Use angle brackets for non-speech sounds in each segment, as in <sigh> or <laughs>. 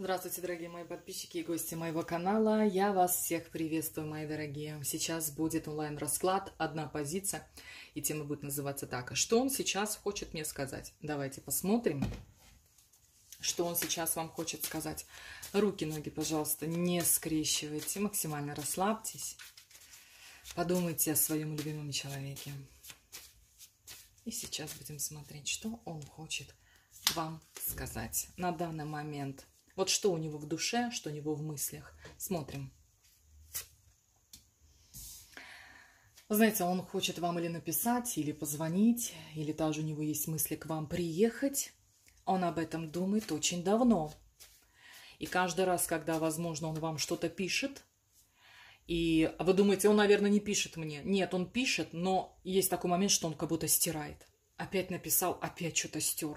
Здравствуйте, дорогие мои подписчики и гости моего канала. Я вас всех приветствую, мои дорогие. Сейчас будет онлайн-расклад, одна позиция, и тема будет называться так. Что он сейчас хочет мне сказать? Давайте посмотрим, что он сейчас вам хочет сказать. Руки, ноги, пожалуйста, не скрещивайте, максимально расслабьтесь. Подумайте о своем любимом человеке. И сейчас будем смотреть, что он хочет вам сказать на данный момент вот что у него в душе, что у него в мыслях. Смотрим. Вы знаете, он хочет вам или написать, или позвонить, или даже у него есть мысли к вам приехать. Он об этом думает очень давно. И каждый раз, когда, возможно, он вам что-то пишет, и вы думаете, он, наверное, не пишет мне. Нет, он пишет, но есть такой момент, что он как будто стирает. Опять написал, опять что-то стер.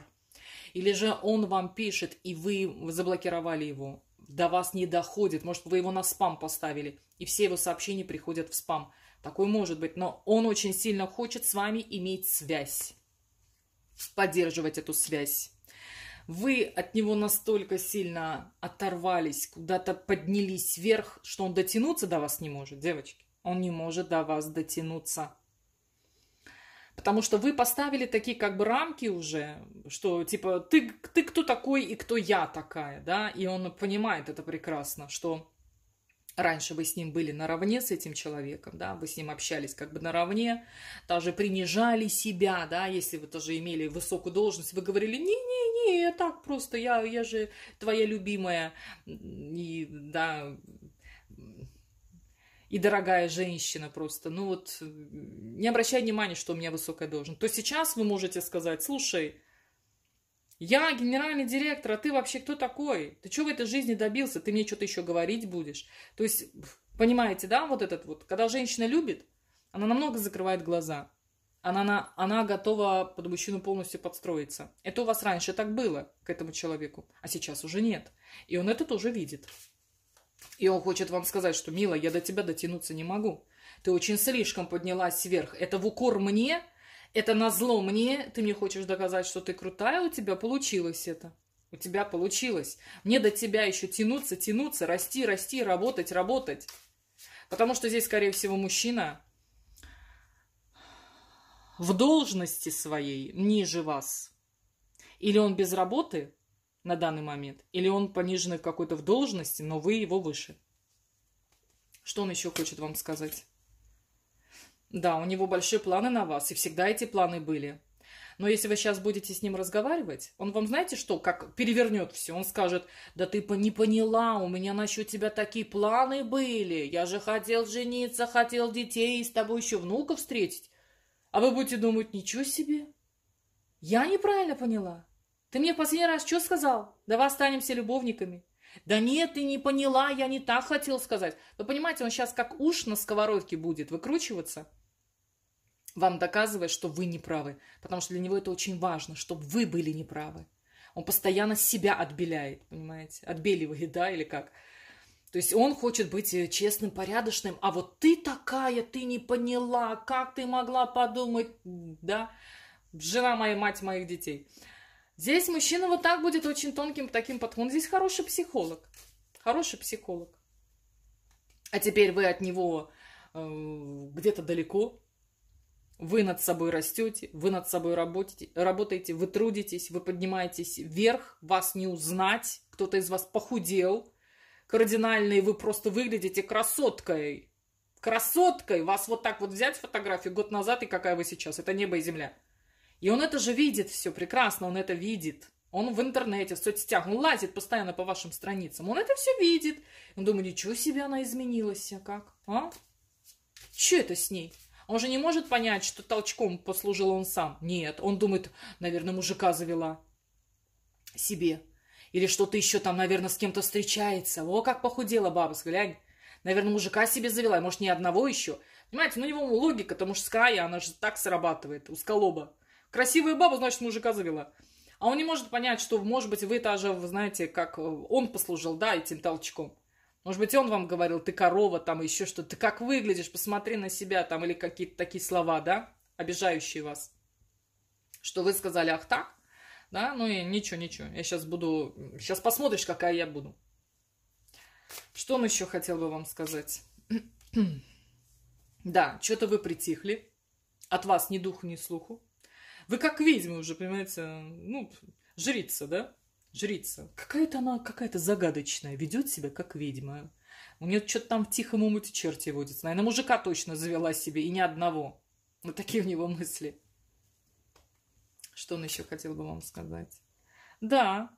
Или же он вам пишет, и вы заблокировали его, до вас не доходит, может, вы его на спам поставили, и все его сообщения приходят в спам. Такой может быть, но он очень сильно хочет с вами иметь связь, поддерживать эту связь. Вы от него настолько сильно оторвались, куда-то поднялись вверх, что он дотянуться до вас не может, девочки. Он не может до вас дотянуться. Потому что вы поставили такие как бы рамки уже, что типа ты, ты кто такой и кто я такая, да, и он понимает это прекрасно, что Раньше вы с ним были наравне с этим человеком, да, вы с ним общались как бы наравне, даже принижали себя, да, если вы тоже имели высокую должность, вы говорили, не-не-не, я так просто, я, я же твоя любимая, и, да, и дорогая женщина просто. Ну вот, не обращай внимания, что у меня высокая должность. То сейчас вы можете сказать, слушай, я генеральный директор, а ты вообще кто такой? Ты что в этой жизни добился? Ты мне что-то еще говорить будешь? То есть, понимаете, да, вот этот вот, когда женщина любит, она намного закрывает глаза. Она, она, она готова под мужчину полностью подстроиться. Это у вас раньше так было к этому человеку, а сейчас уже нет. И он это тоже видит. И он хочет вам сказать, что, милая, я до тебя дотянуться не могу. Ты очень слишком поднялась вверх. Это в укор мне, это на зло мне. Ты мне хочешь доказать, что ты крутая, у тебя получилось это. У тебя получилось. Мне до тебя еще тянуться, тянуться, расти, расти, работать, работать. Потому что здесь, скорее всего, мужчина в должности своей ниже вас. Или он без работы, на данный момент? Или он пониженный какой-то в должности, но вы его выше? Что он еще хочет вам сказать? Да, у него большие планы на вас, и всегда эти планы были. Но если вы сейчас будете с ним разговаривать, он вам, знаете что, как перевернет все. Он скажет, да ты не поняла, у меня насчет тебя такие планы были. Я же хотел жениться, хотел детей, и с тобой еще внуков встретить. А вы будете думать, ничего себе, я неправильно поняла. Ты мне в последний раз что сказал? Давай останемся любовниками. Да нет, ты не поняла, я не так хотел сказать. Но понимаете, он сейчас как уж на сковородке будет выкручиваться, вам доказывая, что вы не правы. Потому что для него это очень важно, чтобы вы были неправы. Он постоянно себя отбеляет, понимаете? Отбеливает, да, или как? То есть он хочет быть э, честным, порядочным, а вот ты такая, ты не поняла, как ты могла подумать, да? Жена моя, мать моих детей. Здесь мужчина вот так будет очень тонким таким подходом. Здесь хороший психолог. Хороший психолог. А теперь вы от него э, где-то далеко. Вы над собой растете, вы над собой работаете, работаете, вы трудитесь, вы поднимаетесь вверх, вас не узнать, кто-то из вас похудел кардинально, и вы просто выглядите красоткой. Красоткой! Вас вот так вот взять фотографию год назад и какая вы сейчас. Это небо и земля. И он это же видит все прекрасно, он это видит. Он в интернете, в соцсетях, он лазит постоянно по вашим страницам. Он это все видит. Он думает, ничего себе она изменилась, как? А? Че это с ней? Он же не может понять, что толчком послужил он сам. Нет, он думает, наверное, мужика завела себе. Или что-то еще там, наверное, с кем-то встречается. О, как похудела баба, глянь. Наверное, мужика себе завела, может, ни одного еще. Понимаете, ну его логика-то мужская, она же так срабатывает, у сколоба. Красивая баба, значит, мужика завела. А он не может понять, что, может быть, вы даже, вы знаете, как э, он послужил, да, этим толчком. Может быть, он вам говорил, ты корова, там еще что, ты как выглядишь, посмотри на себя, там, или какие-то такие слова, да, обижающие вас. Что вы сказали, ах так, да, ну и ничего, ничего, я сейчас буду, сейчас посмотришь, какая я буду. Что он еще хотел бы вам сказать? <clears throat> да, что-то вы притихли, от вас ни духу, ни слуху. Вы как ведьмы уже, понимаете, ну, жрица, да? Жрица. Какая-то она, какая-то загадочная, ведет себя как ведьма. У нее что-то там в тихом уму черти водится. Наверное, мужика точно завела себе, и ни одного. Вот такие у него мысли. Что он еще хотел бы вам сказать? Да,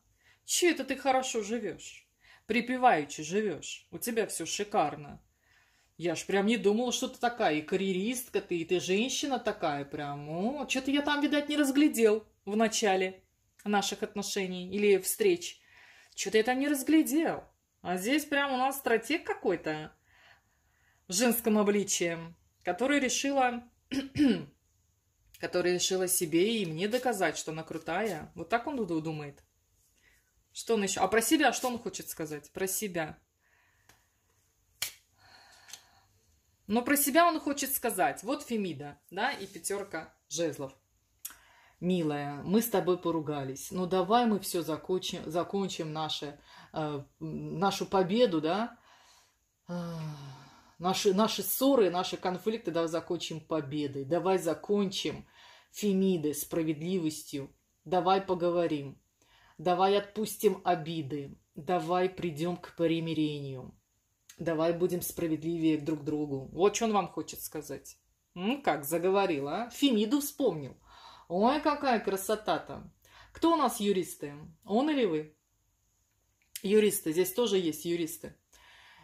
че это ты хорошо живешь? Припеваючи живешь. У тебя все шикарно. Я ж прям не думала, что ты такая, и карьеристка ты, и ты женщина такая прям. О, что-то я там, видать, не разглядел в начале наших отношений или встреч. Что-то я там не разглядел. А здесь прям у нас стратег какой-то в женском обличии, который решила, <clears throat> который решила себе и мне доказать, что она крутая. Вот так он думает. Что он еще? А про себя что он хочет сказать? Про себя. Но про себя он хочет сказать. Вот Фемида, да, и пятерка жезлов. Милая, мы с тобой поругались. Ну давай мы все закончим, закончим наше, э, нашу победу, да? А, наши, наши ссоры, наши конфликты давай закончим победой. Давай закончим Фемиды справедливостью. Давай поговорим. Давай отпустим обиды. Давай придем к примирению. Давай будем справедливее друг другу. Вот что он вам хочет сказать. Ну как, заговорил, а? Фемиду вспомнил. Ой, какая красота-то. Кто у нас юристы? Он или вы? Юристы. Здесь тоже есть юристы.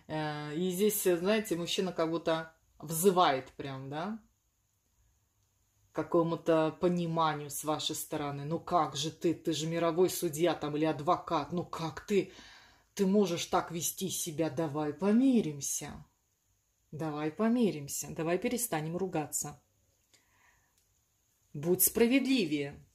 Э, и здесь, знаете, мужчина как будто взывает прям, да? какому-то пониманию с вашей стороны. Ну как же ты, ты же мировой судья там или адвокат, ну как ты ты можешь так вести себя, давай помиримся. Давай помиримся, давай перестанем ругаться. Будь справедливее.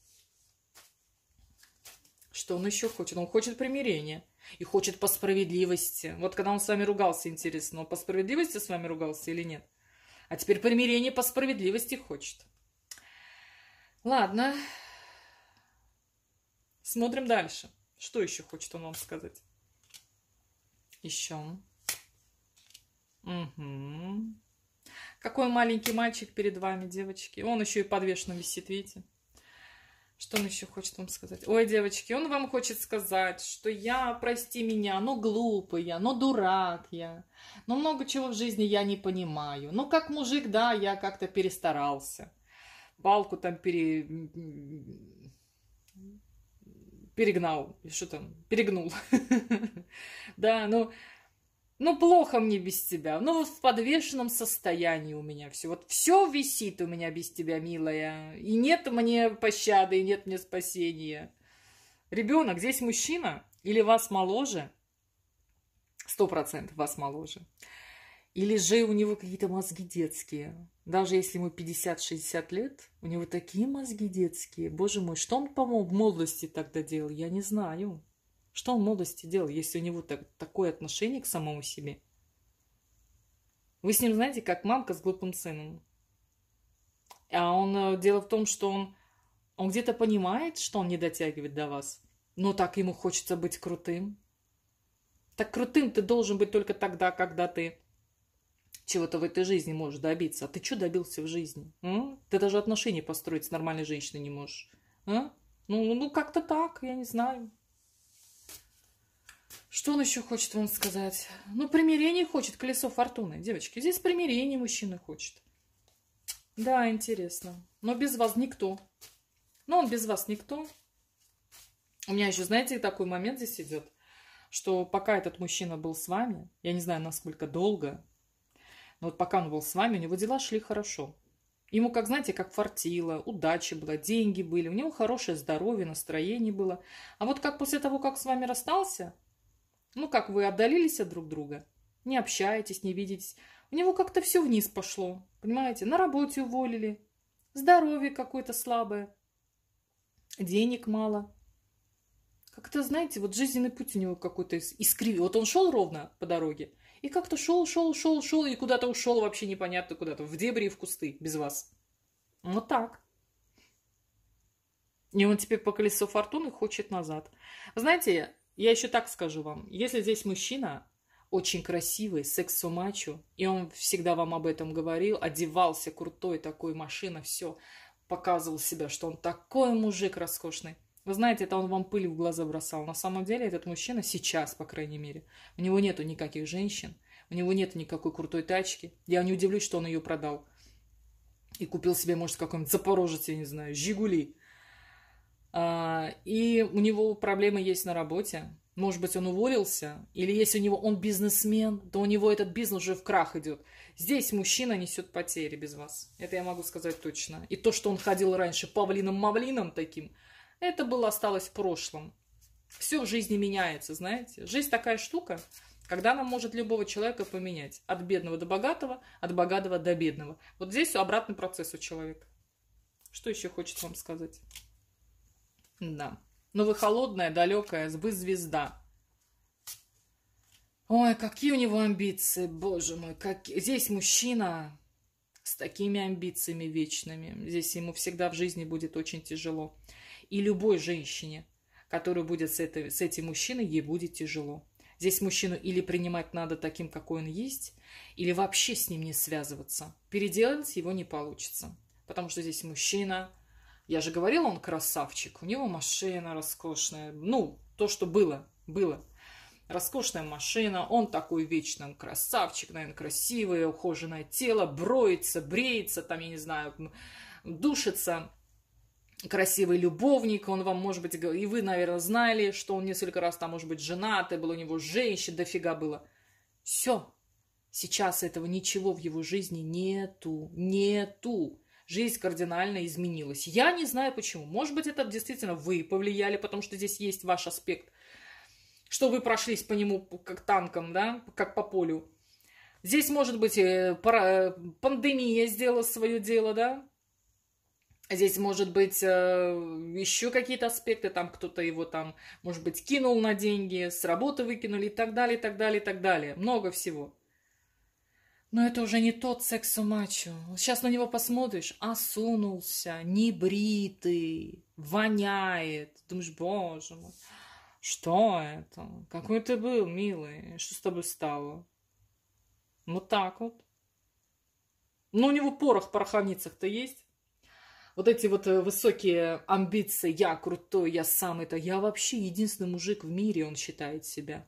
Что он еще хочет? Он хочет примирения и хочет по справедливости. Вот когда он с вами ругался, интересно, он по справедливости с вами ругался или нет? А теперь примирение по справедливости хочет. Ладно. Смотрим дальше. Что еще хочет он вам сказать? Еще. Угу. Какой маленький мальчик перед вами, девочки. Он еще и подвешенно висит, видите? Что он еще хочет вам сказать? Ой, девочки, он вам хочет сказать, что я, прости меня, но глупый я, но дурак я, но много чего в жизни я не понимаю. Но как мужик, да, я как-то перестарался. Балку там пере перегнал, что там, перегнул. <laughs> Да, ну, ну, плохо мне без тебя. Ну, вот в подвешенном состоянии у меня все. Вот все висит у меня без тебя, милая. И нет мне пощады, и нет мне спасения. Ребенок, здесь мужчина или вас моложе? Сто процентов вас моложе. Или же у него какие-то мозги детские. Даже если ему 50-60 лет, у него такие мозги детские. Боже мой, что он, по-моему, в молодости тогда делал? Я не знаю. Что он в молодости делал, если у него так, такое отношение к самому себе? Вы с ним знаете, как мамка с глупым сыном. А он, э, дело в том, что он, он где-то понимает, что он не дотягивает до вас, но так ему хочется быть крутым. Так крутым ты должен быть только тогда, когда ты чего то в этой жизни можешь добиться. А ты что добился в жизни? М? Ты даже отношения построить с нормальной женщиной не можешь. А? Ну, ну как-то так, я не знаю. Что он еще хочет вам сказать? Ну, примирение хочет, колесо фортуны, девочки. Здесь примирение мужчина хочет. Да, интересно. Но без вас никто. Но он без вас никто. У меня еще, знаете, такой момент здесь идет, что пока этот мужчина был с вами, я не знаю, насколько долго, но вот пока он был с вами, у него дела шли хорошо. Ему, как знаете, как фартило, удачи было, деньги были, у него хорошее здоровье, настроение было. А вот как после того, как с вами расстался, ну как вы отдалились от друг друга, не общаетесь, не видитесь, у него как-то все вниз пошло, понимаете, на работе уволили, здоровье какое-то слабое, денег мало. Как-то, знаете, вот жизненный путь у него какой-то искривил. Вот он шел ровно по дороге, и как-то шел, шел, шел, шел, и куда-то ушел вообще непонятно куда-то, в дебри и в кусты, без вас. Вот так. И он теперь по колесу фортуны хочет назад. Знаете, я еще так скажу вам. Если здесь мужчина очень красивый, сексу мачо, и он всегда вам об этом говорил, одевался крутой такой, машина, все, показывал себя, что он такой мужик роскошный. Вы знаете, это он вам пыль в глаза бросал. На самом деле этот мужчина сейчас, по крайней мере, у него нету никаких женщин, у него нет никакой крутой тачки. Я не удивлюсь, что он ее продал. И купил себе, может, какой-нибудь запорожец, я не знаю, «Жигули». А, и у него проблемы есть на работе. Может быть, он уволился, или если у него он бизнесмен, то у него этот бизнес уже в крах идет. Здесь мужчина несет потери без вас. Это я могу сказать точно. И то, что он ходил раньше павлином-мавлином таким – это было осталось в прошлом. Все в жизни меняется, знаете. Жизнь такая штука, когда она может любого человека поменять. От бедного до богатого, от богатого до бедного. Вот здесь все обратный процесс у человека. Что еще хочет вам сказать? Да. Но ну, вы холодная, далекая, вы звезда. Ой, какие у него амбиции, боже мой. Как... Здесь мужчина с такими амбициями вечными. Здесь ему всегда в жизни будет очень тяжело. И любой женщине, которая будет с, этой, с этим мужчиной, ей будет тяжело. Здесь мужчину или принимать надо таким, какой он есть, или вообще с ним не связываться. Переделать его не получится. Потому что здесь мужчина, я же говорила, он красавчик, у него машина роскошная, ну, то, что было, было. Роскошная машина, он такой вечно красавчик, наверное, красивое, ухоженное тело, броется, бреется, там, я не знаю, душится красивый любовник, он вам, может быть, и вы, наверное, знали, что он несколько раз там, может быть, женат, и было у него женщин, дофига было. Все. Сейчас этого ничего в его жизни нету, нету. Жизнь кардинально изменилась. Я не знаю почему. Может быть, это действительно вы повлияли, потому что здесь есть ваш аспект, что вы прошлись по нему как танком, да, как по полю. Здесь, может быть, э, э, пандемия сделала свое дело, да, Здесь, может быть, э, еще какие-то аспекты, там кто-то его там, может быть, кинул на деньги, с работы выкинули и так далее, и так далее, и так далее. Много всего. Но это уже не тот сексу мачо. Сейчас на него посмотришь, осунулся, не бритый, воняет. Думаешь, боже мой, что это? Какой ты был, милый? Что с тобой стало? Вот так вот. Ну, у него порох в пороховницах-то есть вот эти вот э, высокие амбиции, я крутой, я самый-то, я вообще единственный мужик в мире, он считает себя.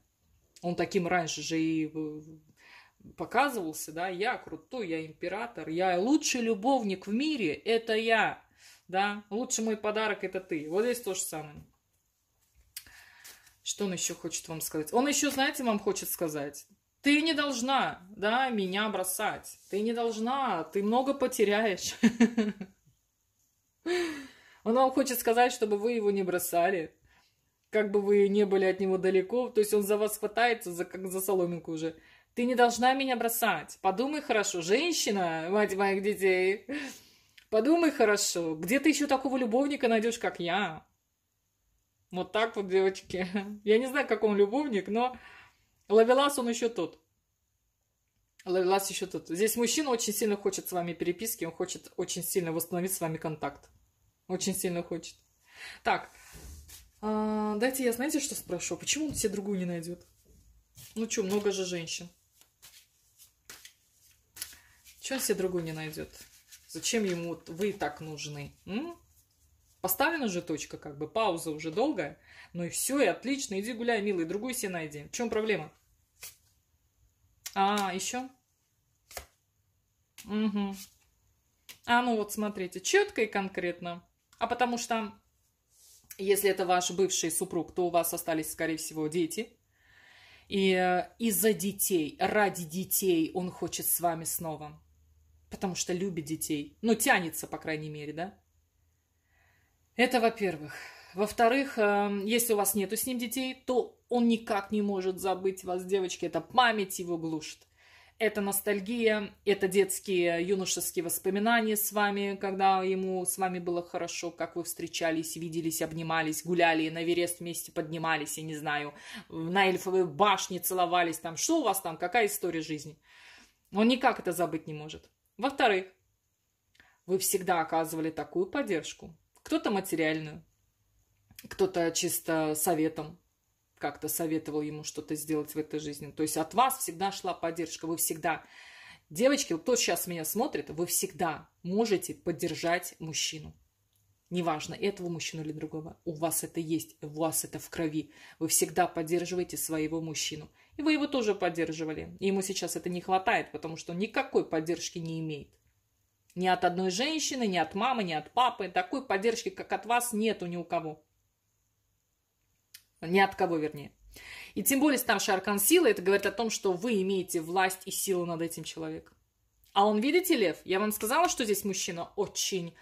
Он таким раньше же и э, показывался, да, я крутой, я император, я лучший любовник в мире, это я, да, лучший мой подарок это ты. Вот здесь то же самое. Что он еще хочет вам сказать? Он еще, знаете, вам хочет сказать, ты не должна, да, меня бросать, ты не должна, ты много потеряешь. <laughs> Он вам хочет сказать, чтобы вы его не бросали, как бы вы не были от него далеко, то есть он за вас хватается, за, как за соломинку уже. Ты не должна меня бросать. Подумай хорошо, женщина, мать моих детей. Подумай хорошо, где ты еще такого любовника найдешь, как я? Вот так вот, девочки. <laughs> Я не знаю, как он любовник, но Лавелас он еще тот. Лавелас еще тот. Здесь мужчина очень сильно хочет с вами переписки, он хочет очень сильно восстановить с вами контакт. Очень сильно хочет. Так, а, дайте я, знаете, что спрошу? Почему он себе другую не найдет? Ну что, много же женщин. Че он себе другую не найдет? Зачем ему вот вы так нужны? М? Поставлена же точка, как бы пауза уже долгая. Ну и все, и отлично, иди гуляй, милый, другую себе найди. В чем проблема? А, еще? Угу. А ну вот смотрите, четко и конкретно а потому что если это ваш бывший супруг, то у вас остались, скорее всего, дети. И э, из-за детей, ради детей он хочет с вами снова. Потому что любит детей. Ну, тянется, по крайней мере, да? Это во-первых. Во-вторых, э, если у вас нету с ним детей, то он никак не может забыть вас, девочки. Это память его глушит. Это ностальгия, это детские юношеские воспоминания с вами, когда ему с вами было хорошо, как вы встречались, виделись, обнимались, гуляли, на верест вместе поднимались, я не знаю, на эльфовой башне целовались, там, что у вас там, какая история жизни. Он никак это забыть не может. Во-вторых, вы всегда оказывали такую поддержку. Кто-то материальную, кто-то чисто советом, как-то советовал ему что-то сделать в этой жизни. То есть от вас всегда шла поддержка. Вы всегда, девочки, кто сейчас меня смотрит, вы всегда можете поддержать мужчину. Неважно, этого мужчину или другого. У вас это есть, у вас это в крови. Вы всегда поддерживаете своего мужчину. И вы его тоже поддерживали. И ему сейчас это не хватает, потому что никакой поддержки не имеет. Ни от одной женщины, ни от мамы, ни от папы. Такой поддержки, как от вас, нет ни у кого. Ни от кого, вернее. И тем более старший аркан силы, это говорит о том, что вы имеете власть и силу над этим человеком. А он, видите, лев? Я вам сказала, что здесь мужчина очень...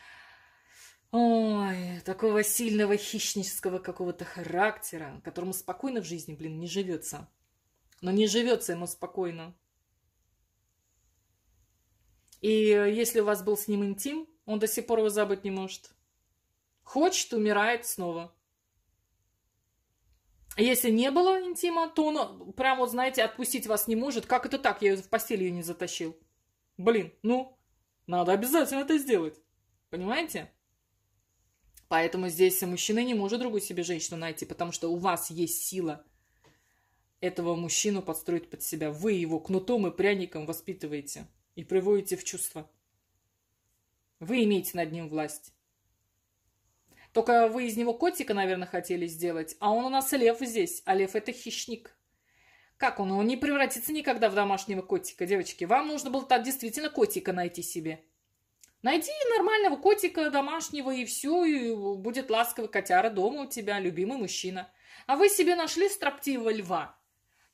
Ой, такого сильного хищнического какого-то характера, которому спокойно в жизни, блин, не живется. Но не живется ему спокойно. И если у вас был с ним интим, он до сих пор его забыть не может. Хочет, умирает снова. Если не было интима, то он прям вот, знаете, отпустить вас не может. Как это так? Я в постель ее не затащил. Блин, ну, надо обязательно это сделать. Понимаете? Поэтому здесь мужчина не может другую себе женщину найти, потому что у вас есть сила этого мужчину подстроить под себя. Вы его кнутом и пряником воспитываете и приводите в чувство. Вы имеете над ним власть. Только вы из него котика, наверное, хотели сделать, а он у нас лев здесь, а лев это хищник. Как он? Он не превратится никогда в домашнего котика, девочки. Вам нужно было так действительно котика найти себе. Найди нормального котика домашнего, и все, и будет ласковый котяра дома у тебя, любимый мужчина. А вы себе нашли строптивого льва,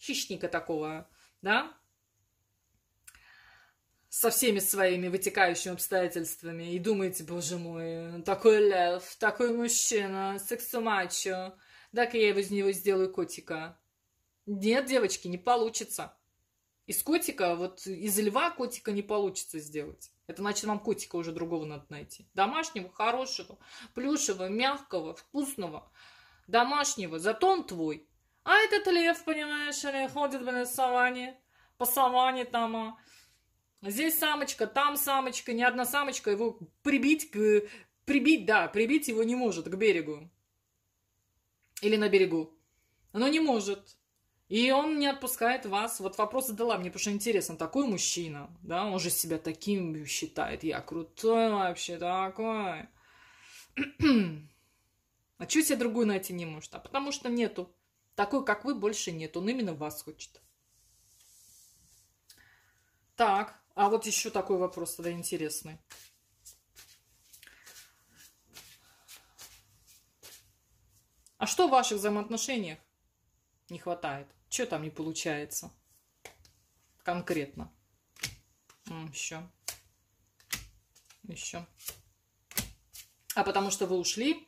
хищника такого, да? со всеми своими вытекающими обстоятельствами и думаете, боже мой, ну такой лев, такой мужчина, сексомачо, так я из него сделаю котика. Нет, девочки, не получится. Из котика, вот из льва котика не получится сделать. Это значит, вам котика уже другого надо найти. Домашнего, хорошего, плюшевого, мягкого, вкусного, домашнего. Зато он твой. А этот лев, понимаешь, или ходит в саванне, по саванне там, а Здесь самочка, там самочка, ни одна самочка его прибить, к, прибить, да, прибить его не может к берегу. Или на берегу. Но не может. И он не отпускает вас. Вот вопрос задала мне, потому что интересно, такой мужчина, да, он же себя таким считает. Я крутой вообще такой. А чего себе другую найти не может? А потому что нету. Такой, как вы, больше нет. Он именно вас хочет. Так. А вот еще такой вопрос тогда интересный. А что в ваших взаимоотношениях не хватает? Что там не получается? Конкретно. Еще. Еще. А потому что вы ушли.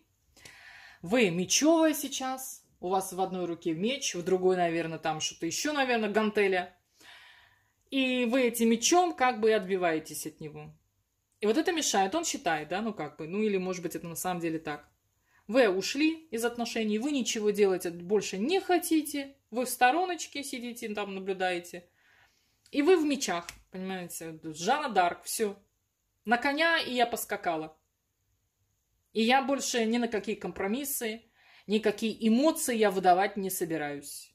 Вы мечевая сейчас. У вас в одной руке меч, в другой, наверное, там что-то еще, наверное, гантеля и вы этим мечом как бы отбиваетесь от него. И вот это мешает. Он считает, да, ну как бы, ну или может быть это на самом деле так. Вы ушли из отношений, вы ничего делать больше не хотите, вы в стороночке сидите, там наблюдаете. И вы в мечах, понимаете, Жанна Дарк, все. На коня и я поскакала. И я больше ни на какие компромиссы, никакие эмоции я выдавать не собираюсь.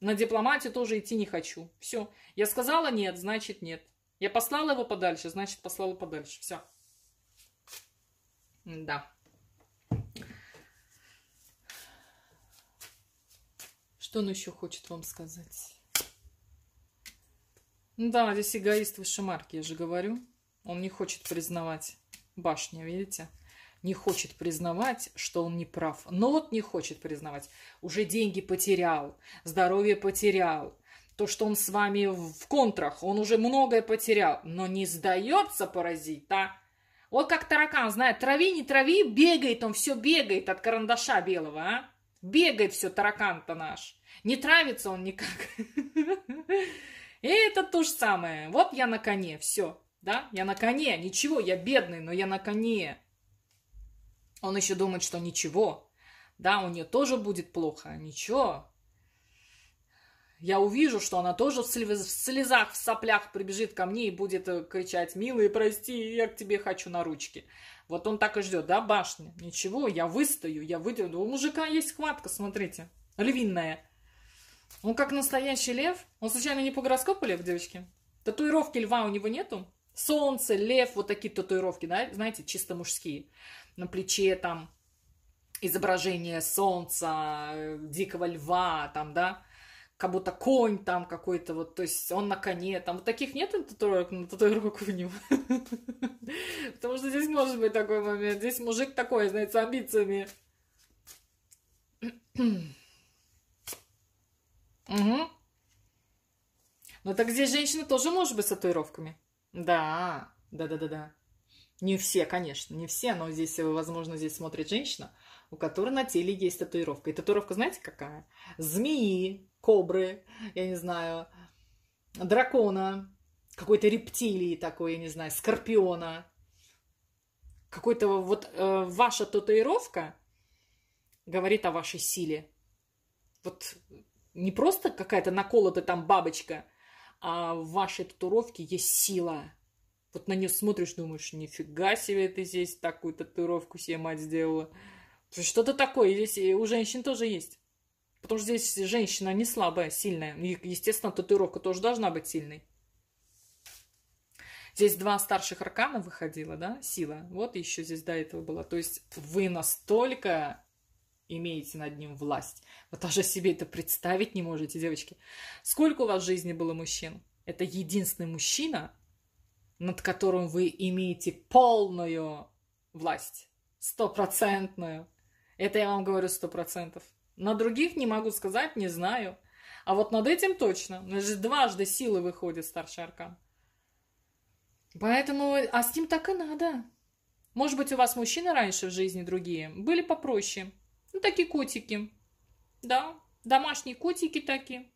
На дипломате тоже идти не хочу. Все. Я сказала нет, значит нет. Я послала его подальше, значит послала подальше. Все. Да. Что он еще хочет вам сказать? Ну Да, здесь эгоист высшей марки, я же говорю. Он не хочет признавать башню, видите? не хочет признавать, что он не прав. Но вот не хочет признавать. Уже деньги потерял, здоровье потерял, то, что он с вами в контрах, он уже многое потерял, но не сдается паразит, а? Вот как таракан, знает, трави, не трави, бегает он, все бегает от карандаша белого, а? Бегает все таракан-то наш. Не травится он никак. <laughs> И это то же самое. Вот я на коне, все. Да, я на коне, ничего, я бедный, но я на коне. Он еще думает, что ничего. Да, у нее тоже будет плохо. Ничего. Я увижу, что она тоже в, слезах, в соплях прибежит ко мне и будет э, кричать «Милый, прости, я к тебе хочу на ручки». Вот он так и ждет, да, башня? Ничего, я выстою, я выдерну. У мужика есть хватка, смотрите, львиная. Он как настоящий лев. Он случайно не по гороскопу лев, девочки? Татуировки льва у него нету? солнце, лев, вот такие татуировки, да, знаете, чисто мужские. На плече там изображение солнца, э, дикого льва, там, да, как будто конь там какой-то, вот, то есть он на коне, там, вот таких нет татуировок, на татуировку в него. <laughs> Потому что здесь может быть такой момент, здесь мужик такой, знаете, с амбициями. Угу. Ну так здесь женщина тоже может быть с татуировками. Да, да-да-да-да. Не все, конечно, не все, но здесь, э, возможно, здесь смотрит женщина, у которой на теле есть татуировка. И татуировка, знаете, какая? Змеи, кобры, я не знаю, дракона, какой-то рептилии такой, я не знаю, скорпиона. Какой-то вот э, ваша татуировка говорит о вашей силе. Вот не просто какая-то наколота там бабочка – а в вашей татуировке есть сила. Вот на нее смотришь, думаешь, нифига себе ты здесь такую татуировку себе мать сделала. Что-то такое здесь и у женщин тоже есть. Потому что здесь женщина не слабая, сильная. И, естественно, татуировка тоже должна быть сильной. Здесь два старших аркана выходило, да, сила. Вот еще здесь до этого была. То есть вы настолько имеете над ним власть. Вы даже себе это представить не можете, девочки. Сколько у вас в жизни было мужчин? Это единственный мужчина, над которым вы имеете полную власть, стопроцентную. Это я вам говорю сто процентов. На других не могу сказать, не знаю. А вот над этим точно. Даже дважды силы выходит старший аркан. Поэтому, а с ним так и надо. Может быть, у вас мужчины раньше в жизни другие были попроще, ну, такие котики. Да, домашние котики такие.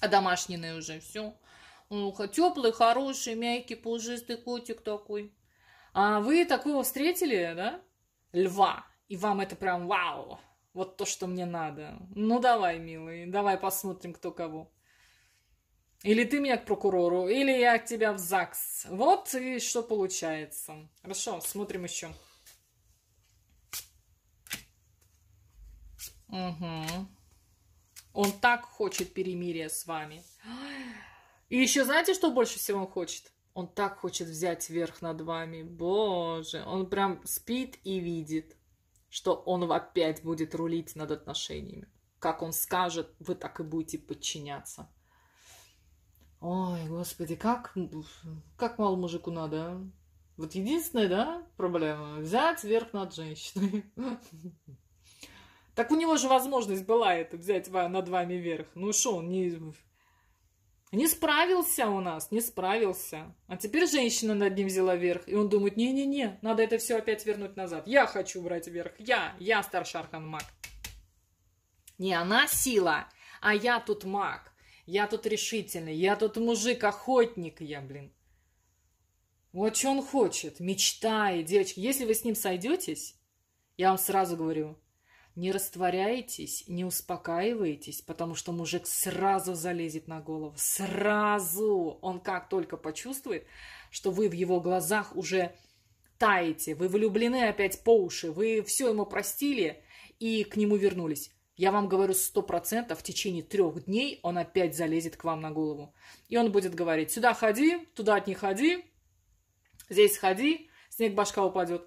А домашние уже все. Ну, Теплый, хороший, мягкий, пушистый котик такой. А вы такого встретили, да? Льва. И вам это прям вау. Вот то, что мне надо. Ну давай, милый, давай посмотрим, кто кого. Или ты меня к прокурору, или я тебя в ЗАГС. Вот и что получается. Хорошо, смотрим еще. Угу. Он так хочет перемирия с вами. И еще знаете, что больше всего он хочет? Он так хочет взять верх над вами. Боже, он прям спит и видит, что он опять будет рулить над отношениями. Как он скажет, вы так и будете подчиняться. Ой, господи, как, как мало мужику надо, а? Вот единственная, да, проблема – взять верх над женщиной. <laughs> Так у него же возможность была это взять над вами вверх. Ну что, он не... Не справился у нас, не справился. А теперь женщина над ним взяла верх. И он думает, не-не-не, надо это все опять вернуть назад. Я хочу брать верх. Я, я старший маг. Не она сила, а я тут маг. Я тут решительный, я тут мужик-охотник, я, блин. Вот что он хочет, мечтает, девочки. Если вы с ним сойдетесь, я вам сразу говорю, не растворяйтесь, не успокаивайтесь, потому что мужик сразу залезет на голову, сразу. Он как только почувствует, что вы в его глазах уже таете, вы влюблены опять по уши, вы все ему простили и к нему вернулись. Я вам говорю, сто процентов в течение трех дней он опять залезет к вам на голову. И он будет говорить, сюда ходи, туда не ходи, здесь ходи, снег башка упадет.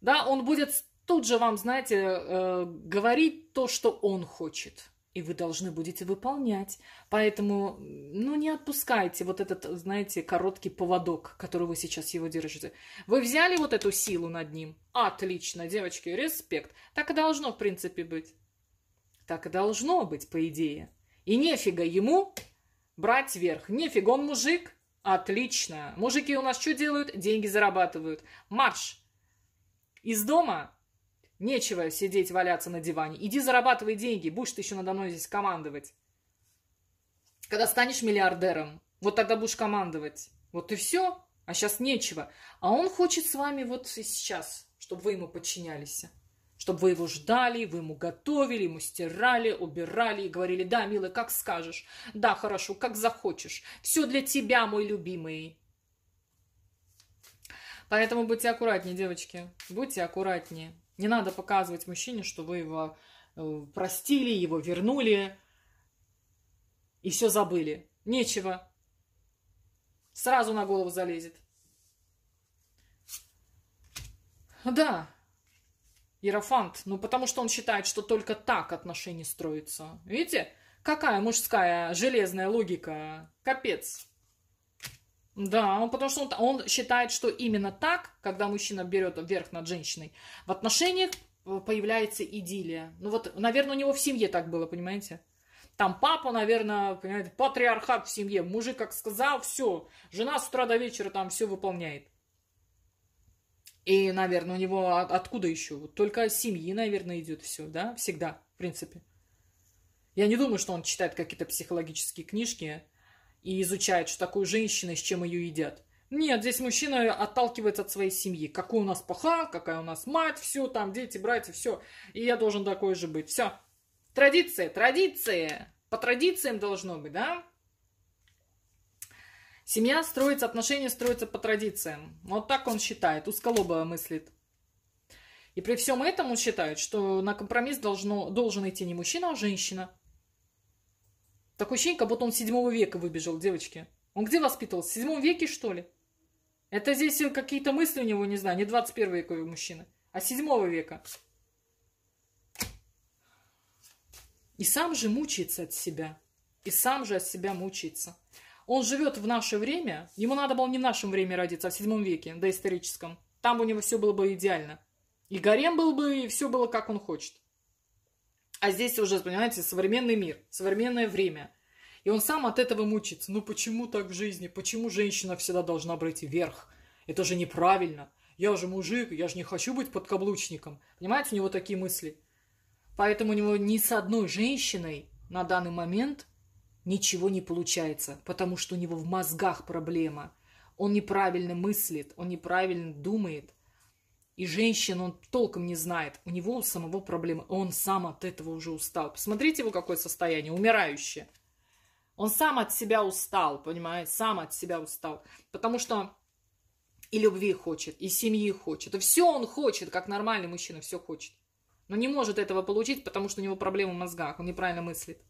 Да, он будет тут же вам, знаете, э, говорить то, что он хочет. И вы должны будете выполнять. Поэтому, ну, не отпускайте вот этот, знаете, короткий поводок, который вы сейчас его держите. Вы взяли вот эту силу над ним? Отлично, девочки, респект. Так и должно, в принципе, быть. Так и должно быть, по идее. И нефига ему брать верх. Нефига, он мужик. Отлично. Мужики у нас что делают? Деньги зарабатывают. Марш! Из дома Нечего сидеть валяться на диване. Иди зарабатывай деньги, будешь ты еще надо мной здесь командовать. Когда станешь миллиардером, вот тогда будешь командовать. Вот и все, а сейчас нечего. А он хочет с вами вот и сейчас, чтобы вы ему подчинялись. Чтобы вы его ждали, вы ему готовили, ему стирали, убирали и говорили, да, милый, как скажешь, да, хорошо, как захочешь. Все для тебя, мой любимый. Поэтому будьте аккуратнее, девочки, будьте аккуратнее. Не надо показывать мужчине, что вы его э, простили, его вернули и все забыли. Нечего. Сразу на голову залезет. Да, Ерофант, ну потому что он считает, что только так отношения строятся. Видите, какая мужская железная логика. Капец. Да, он, потому что он, он считает, что именно так, когда мужчина берет вверх над женщиной, в отношениях э, появляется идиллия. Ну вот, наверное, у него в семье так было, понимаете? Там папа, наверное, понимаете, патриархат в семье. Мужик как сказал, все. Жена с утра до вечера там все выполняет. И, наверное, у него от, откуда еще? Вот только с семьи, наверное, идет все, да? Всегда, в принципе. Я не думаю, что он читает какие-то психологические книжки, и изучает, что такое женщина и с чем ее едят. Нет, здесь мужчина отталкивается от своей семьи. Какой у нас паха, какая у нас мать, все там, дети, братья, все. И я должен такой же быть. Все. Традиция, традиция. По традициям должно быть, да? Семья строится, отношения строятся по традициям. Вот так он считает, узколобо мыслит. И при всем этом он считает, что на компромисс должно, должен идти не мужчина, а женщина. Такое ощущение, как будто он 7 века выбежал, девочки. Он где воспитывался? В 7 веке, что ли? Это здесь э, какие-то мысли у него, не знаю, не 21 вековый мужчина, а 7 века. И сам же мучается от себя. И сам же от себя мучается. Он живет в наше время. Ему надо было не в нашем время родиться, а в 7 веке, доисторическом. Там у него все было бы идеально. И гарем был бы, и все было как он хочет. А здесь уже, понимаете, современный мир, современное время. И он сам от этого мучится. Ну почему так в жизни? Почему женщина всегда должна брать вверх? Это же неправильно. Я же мужик, я же не хочу быть подкаблучником. Понимаете, у него такие мысли. Поэтому у него ни с одной женщиной на данный момент ничего не получается, потому что у него в мозгах проблема. Он неправильно мыслит, он неправильно думает – и женщин он толком не знает. У него у самого проблемы. Он сам от этого уже устал. Посмотрите его какое состояние, умирающее. Он сам от себя устал, понимаете, сам от себя устал. Потому что и любви хочет, и семьи хочет. И все он хочет, как нормальный мужчина, все хочет. Но не может этого получить, потому что у него проблемы в мозгах, он неправильно мыслит.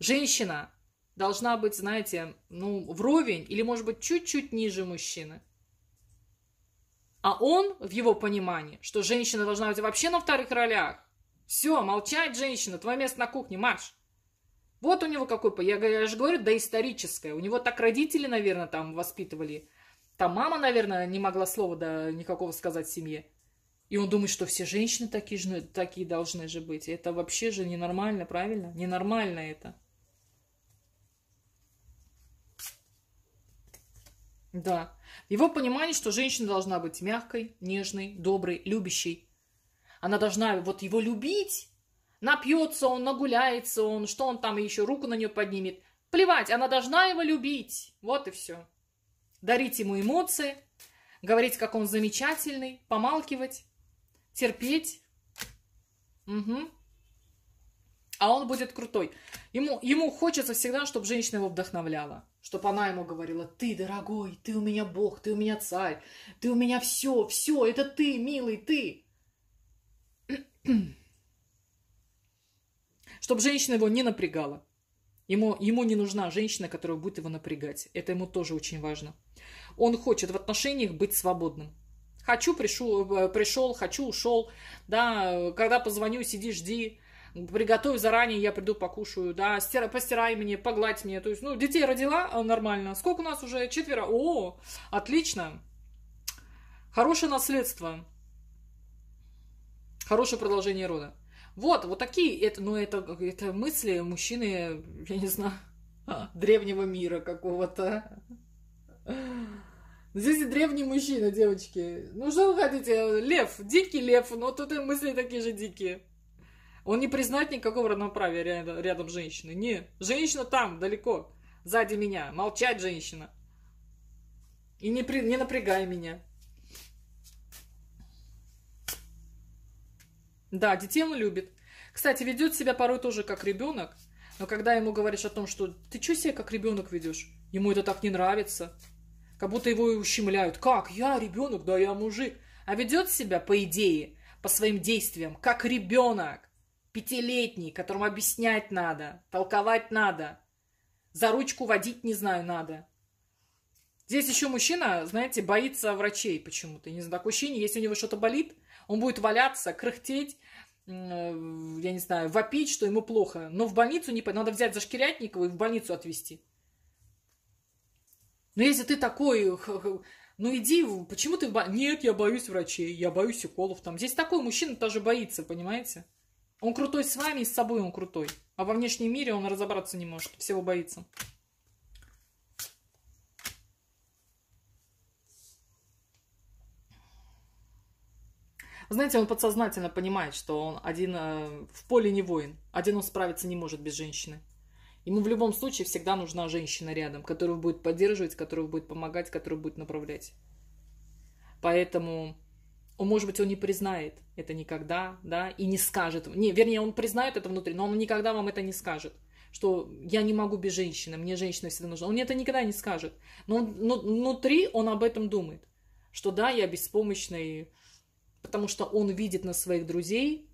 Женщина должна быть, знаете, ну, вровень или, может быть, чуть-чуть ниже мужчины – а он, в его понимании, что женщина должна быть вообще на вторых ролях. Все, молчать, женщина, твое место на кухне, марш. Вот у него какой, я, я же говорю, доисторическое. У него так родители, наверное, там воспитывали. Там мама, наверное, не могла слова да, никакого сказать семье. И он думает, что все женщины такие, же, ну, такие должны же быть. Это вообще же ненормально, правильно? Ненормально это. Да. В его понимании, что женщина должна быть мягкой, нежной, доброй, любящей. Она должна вот его любить. Напьется он, нагуляется он, что он там еще, руку на нее поднимет. Плевать, она должна его любить. Вот и все. Дарить ему эмоции, говорить, как он замечательный, помалкивать, терпеть. Угу. А он будет крутой. Ему, ему хочется всегда, чтобы женщина его вдохновляла чтобы она ему говорила, ты, дорогой, ты у меня бог, ты у меня царь, ты у меня все, все, это ты, милый, ты. <clears throat> Чтобы женщина его не напрягала. Ему, ему не нужна женщина, которая будет его напрягать. Это ему тоже очень важно. Он хочет в отношениях быть свободным. Хочу, пришел, э, пришел хочу, ушел. Да, э, когда позвоню, сиди, жди приготовь заранее, я приду покушаю, да, стирай, постирай мне, погладь мне, то есть, ну, детей родила, а, нормально. Сколько у нас уже? Четверо? О, отлично. Хорошее наследство. Хорошее продолжение рода. Вот, вот такие, это, ну, это, это мысли мужчины, я не знаю, <laughs> древнего мира какого-то. Здесь и древний мужчина, девочки. Ну, что вы хотите? Лев, дикий лев, но тут и мысли такие же дикие. Он не признает никакого равноправия рядом, рядом женщины. Не, женщина там, далеко, сзади меня. Молчать, женщина. И не, при, не напрягай меня. Да, детей он любит. Кстати, ведет себя порой тоже как ребенок. Но когда ему говоришь о том, что ты что себя как ребенок ведешь, ему это так не нравится. Как будто его и ущемляют. Как? Я ребенок? Да я мужик. А ведет себя, по идее, по своим действиям, как ребенок пятилетний, которому объяснять надо, толковать надо, за ручку водить, не знаю, надо. Здесь еще мужчина, знаете, боится врачей почему-то. Не знаю, такое ощущение, если у него что-то болит, он будет валяться, кряхтеть, э, я не знаю, вопить, что ему плохо. Но в больницу не надо взять Зашкирятникова и в больницу отвезти. Но ну, если ты такой, ну иди, почему ты... Нет, я боюсь врачей, я боюсь уколов там. Здесь такой мужчина тоже боится, понимаете? Он крутой с вами и с собой он крутой. А во внешнем мире он разобраться не может, всего боится. Знаете, он подсознательно понимает, что он один э, в поле не воин. Один он справиться не может без женщины. Ему в любом случае всегда нужна женщина рядом, которая будет поддерживать, которая будет помогать, которая будет направлять. Поэтому он, может быть, он не признает это никогда, да, и не скажет. Не, вернее, он признает это внутри, но он никогда вам это не скажет что я не могу без женщины, мне женщина всегда нужна. Он это никогда не скажет. Но, он, но ну, внутри он об этом думает, что да, я беспомощный, потому что он видит на своих друзей,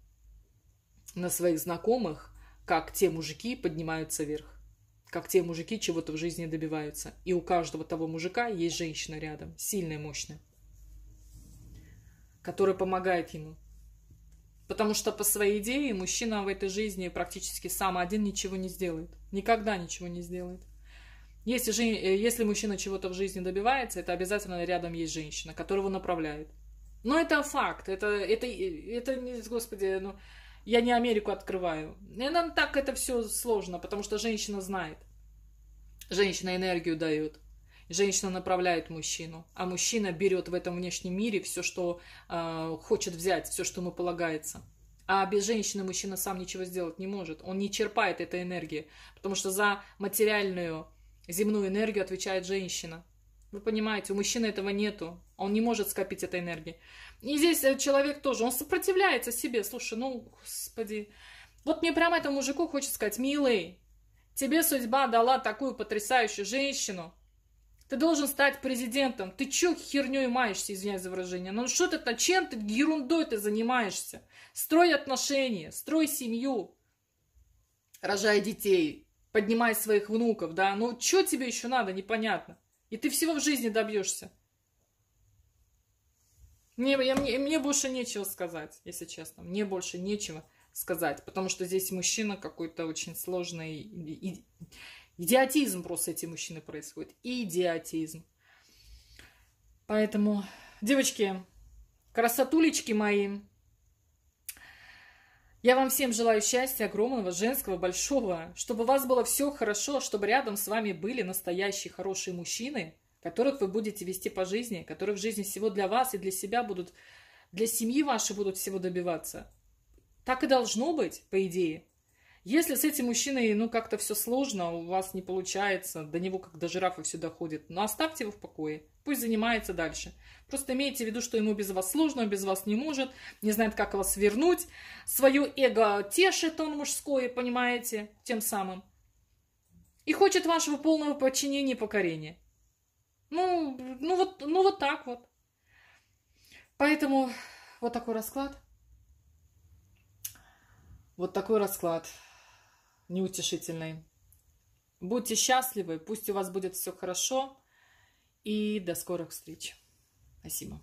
на своих знакомых, как те мужики поднимаются вверх, как те мужики чего-то в жизни добиваются. И у каждого того мужика есть женщина рядом, сильная, мощная который помогает ему. Потому что по своей идее мужчина в этой жизни практически сам один ничего не сделает. Никогда ничего не сделает. Если, же, э, если мужчина чего-то в жизни добивается, это обязательно рядом есть женщина, которая его направляет. Но это факт. Это, это, э, это не, господи, ну, я не Америку открываю. И нам так это все сложно, потому что женщина знает. Женщина энергию дает. Женщина направляет мужчину, а мужчина берет в этом внешнем мире все, что э, хочет взять, все, что ему полагается. А без женщины мужчина сам ничего сделать не может. Он не черпает этой энергии, потому что за материальную земную энергию отвечает женщина. Вы понимаете, у мужчины этого нету. Он не может скопить этой энергии. И здесь э, человек тоже, он сопротивляется себе. Слушай, ну, господи. Вот мне прямо этому мужику хочется сказать, милый, тебе судьба дала такую потрясающую женщину, ты должен стать президентом. Ты чё херню маешься, извиняюсь за выражение. Ну что ты-то, чем ты, ерундой ты занимаешься? Строй отношения, строй семью, рожай детей, поднимай своих внуков, да. Ну чё тебе еще надо, непонятно. И ты всего в жизни добьешься. Мне, я, мне, мне больше нечего сказать, если честно. Мне больше нечего сказать, потому что здесь мужчина какой-то очень сложный и, и, Идиотизм просто эти мужчины происходит. Идиотизм. Поэтому, девочки, красотулечки мои, я вам всем желаю счастья огромного, женского, большого, чтобы у вас было все хорошо, чтобы рядом с вами были настоящие хорошие мужчины, которых вы будете вести по жизни, которых в жизни всего для вас и для себя будут, для семьи вашей будут всего добиваться. Так и должно быть, по идее. Если с этим мужчиной, ну, как-то все сложно, у вас не получается, до него как до жирафа все доходит, но ну, оставьте его в покое, пусть занимается дальше. Просто имейте в виду, что ему без вас сложно, без вас не может, не знает, как вас вернуть. Свое эго тешит он мужское, понимаете, тем самым. И хочет вашего полного подчинения и покорения. Ну, ну, вот, ну вот так вот. Поэтому вот такой расклад. Вот такой расклад неутешительной. Будьте счастливы, пусть у вас будет все хорошо. И до скорых встреч. Спасибо.